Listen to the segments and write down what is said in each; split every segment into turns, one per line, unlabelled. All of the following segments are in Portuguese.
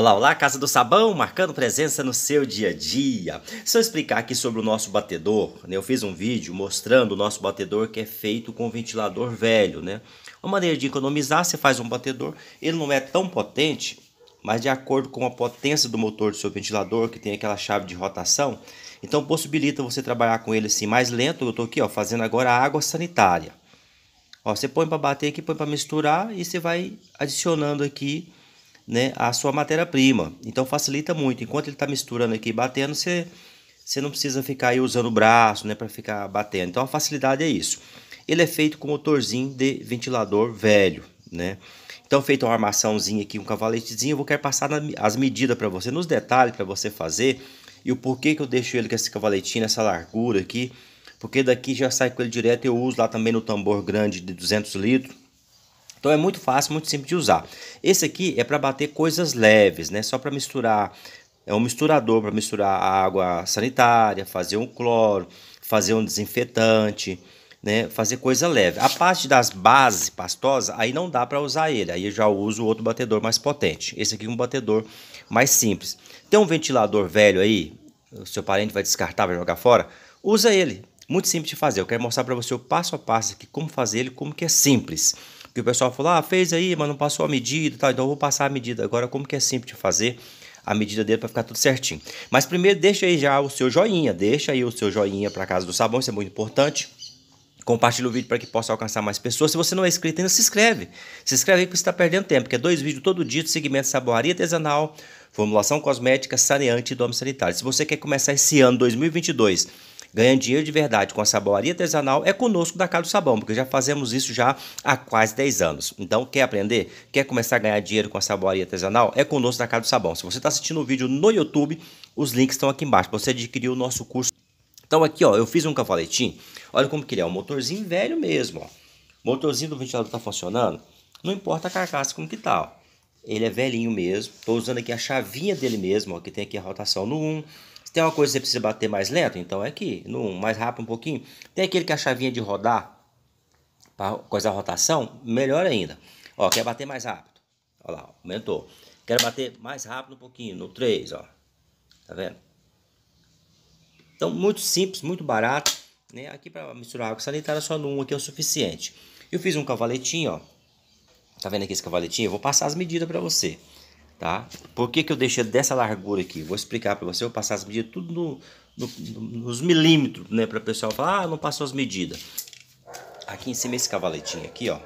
Olá, olá, Casa do Sabão, marcando presença no seu dia a dia. Se eu explicar aqui sobre o nosso batedor, né, eu fiz um vídeo mostrando o nosso batedor que é feito com ventilador velho, né? Uma maneira de economizar, você faz um batedor, ele não é tão potente, mas de acordo com a potência do motor do seu ventilador, que tem aquela chave de rotação, então possibilita você trabalhar com ele assim mais lento. Eu estou aqui ó, fazendo agora a água sanitária. Ó, você põe para bater aqui, põe para misturar e você vai adicionando aqui né, a sua matéria-prima. Então facilita muito. Enquanto ele está misturando aqui, batendo, você, você não precisa ficar aí usando o braço né, para ficar batendo. Então a facilidade é isso. Ele é feito com motorzinho de ventilador velho, né? Então, feito uma armaçãozinha aqui, um cavaletezinho, eu vou querer passar na, as medidas para você, nos detalhes para você fazer e o porquê que eu deixo ele com esse cavaletinho, essa largura aqui, porque daqui já sai com ele direto, eu uso lá também no tambor grande de 200 litros, então é muito fácil, muito simples de usar. Esse aqui é para bater coisas leves, né? Só para misturar. É um misturador para misturar a água sanitária, fazer um cloro, fazer um desinfetante, né? Fazer coisa leve. A parte das bases pastosas, aí não dá para usar ele. Aí eu já uso outro batedor mais potente. Esse aqui é um batedor mais simples. Tem um ventilador velho aí, o seu parente vai descartar, vai jogar fora. Usa ele. Muito simples de fazer. Eu quero mostrar para você o passo a passo aqui, como fazer ele, como que é simples que o pessoal falou, ah, fez aí, mas não passou a medida e tal, então eu vou passar a medida. Agora, como que é simples de fazer a medida dele para ficar tudo certinho. Mas primeiro deixa aí já o seu joinha, deixa aí o seu joinha para casa do sabão, isso é muito importante. Compartilhe o vídeo para que possa alcançar mais pessoas. Se você não é inscrito ainda, se inscreve. Se inscreve aí porque você está perdendo tempo, porque é dois vídeos todo dia do segmento saboaria artesanal, formulação cosmética, saneante e Sanitário. Se você quer começar esse ano 2022 ganhando dinheiro de verdade com a saboaria artesanal é conosco da Casa do Sabão, porque já fazemos isso já há quase 10 anos. Então, quer aprender? Quer começar a ganhar dinheiro com a saboaria artesanal? É conosco da Casa do Sabão. Se você está assistindo o vídeo no YouTube, os links estão aqui embaixo para você adquirir o nosso curso. Então aqui, ó, eu fiz um cavaletinho. Olha como que ele é, um motorzinho velho mesmo, ó. O motorzinho do ventilador está funcionando. Não importa a carcaça como que tá, ó. Ele é velhinho mesmo. Estou usando aqui a chavinha dele mesmo, ó, que tem aqui a rotação no 1, se tem uma coisa que você precisa bater mais lento, então é aqui, no mais rápido um pouquinho. Tem aquele que a chavinha de rodar, para coisa a rotação, melhor ainda. Ó, quer bater mais rápido. Ó lá, aumentou. Quero bater mais rápido um pouquinho, no 3, ó. Tá vendo? Então, muito simples, muito barato. Né? Aqui para misturar água sanitária, só no 1 aqui é o suficiente. Eu fiz um cavaletinho, ó. Tá vendo aqui esse cavaletinho? Eu vou passar as medidas para você. Tá? Por que, que eu deixei dessa largura aqui? Vou explicar para você, eu vou passar as medidas tudo no, no, nos milímetros, né? Para o pessoal falar, ah, não passou as medidas. Aqui em cima, esse cavaletinho aqui, ó.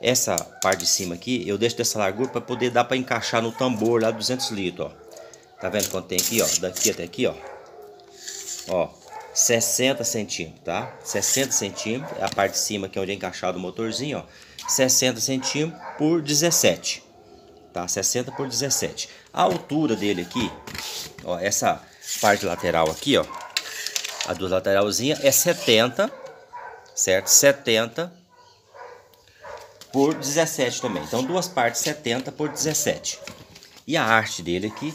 Essa parte de cima aqui, eu deixo dessa largura para poder dar para encaixar no tambor lá 200 litros, ó. Tá vendo quanto tem aqui, ó? Daqui até aqui, ó. Ó, 60 centímetros, tá? 60 centímetros, é a parte de cima que é onde é encaixado o motorzinho, ó. 60 centímetros por 17 tá? 60 por 17. A altura dele aqui, ó, essa parte lateral aqui, ó, a duas lateralzinha é 70, certo? 70 por 17 também. Então duas partes 70 por 17. E a arte dele aqui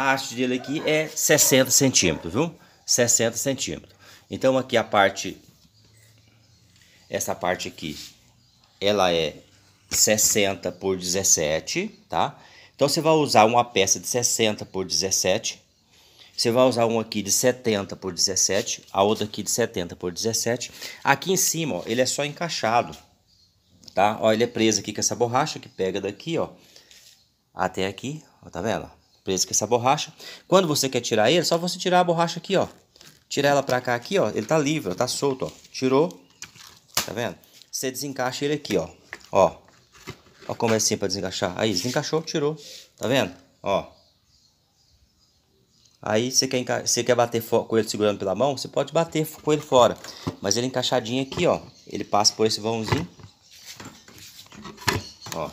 A haste dele aqui é 60 centímetros, viu? 60 centímetros. Então aqui a parte, essa parte aqui, ela é 60 por 17, tá? Então você vai usar uma peça de 60 por 17, você vai usar um aqui de 70 por 17, a outra aqui de 70 por 17. Aqui em cima, ó, ele é só encaixado, tá? Ó, ele é preso aqui com essa borracha que pega daqui, ó, até aqui, ó, tá vendo? preso com essa borracha. Quando você quer tirar ele, só você tirar a borracha aqui, ó. Tirar ela pra cá aqui, ó. Ele tá livre, ó, tá solto, ó. Tirou, tá vendo? Você desencaixa ele aqui, ó. Ó. Ó como é assim pra desencaixar. Aí, desencaixou, tirou. Tá vendo? Ó. Aí você quer, você quer bater com ele segurando pela mão, você pode bater com ele fora. Mas ele encaixadinho aqui, ó. Ele passa por esse vãozinho. Ó.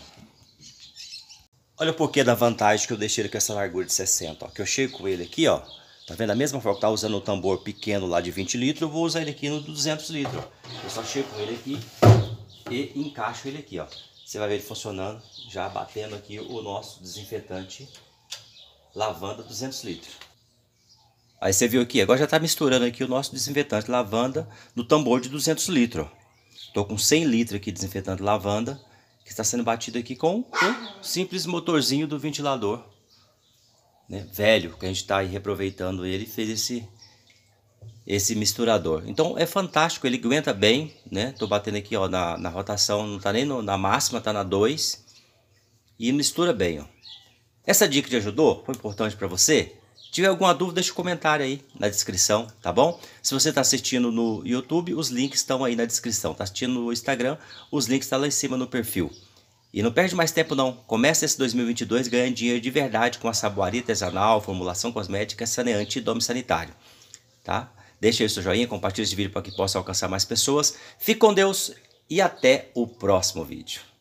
Olha o porquê da vantagem que eu deixei ele com essa largura de 60, ó, que eu chego com ele aqui, ó, Tá vendo? A mesma forma que eu tá tava usando o tambor pequeno lá de 20 litros, eu vou usar ele aqui no 200 litros. Eu só chego com ele aqui e encaixo ele aqui, ó. Você vai ver ele funcionando, já batendo aqui o nosso desinfetante lavanda 200 litros. Aí você viu aqui, agora já tá misturando aqui o nosso desinfetante lavanda no tambor de 200 litros. Tô com 100 litros aqui de desinfetante lavanda que está sendo batido aqui com o simples motorzinho do ventilador né, velho, que a gente está reaproveitando ele, fez esse, esse misturador. Então é fantástico, ele aguenta bem, né? Estou batendo aqui ó, na, na rotação, não está nem no, na máxima, está na 2. E mistura bem, ó. Essa dica te ajudou? Foi importante para você? tiver alguma dúvida, deixa um comentário aí na descrição, tá bom? Se você está assistindo no YouTube, os links estão aí na descrição. Está assistindo no Instagram, os links estão tá lá em cima no perfil. E não perde mais tempo não. Começa esse 2022 ganhando dinheiro de verdade com a saboaria artesanal, formulação cosmética, saneante e dome sanitário. Tá? Deixa aí o seu joinha, compartilha esse vídeo para que possa alcançar mais pessoas. Fique com Deus e até o próximo vídeo.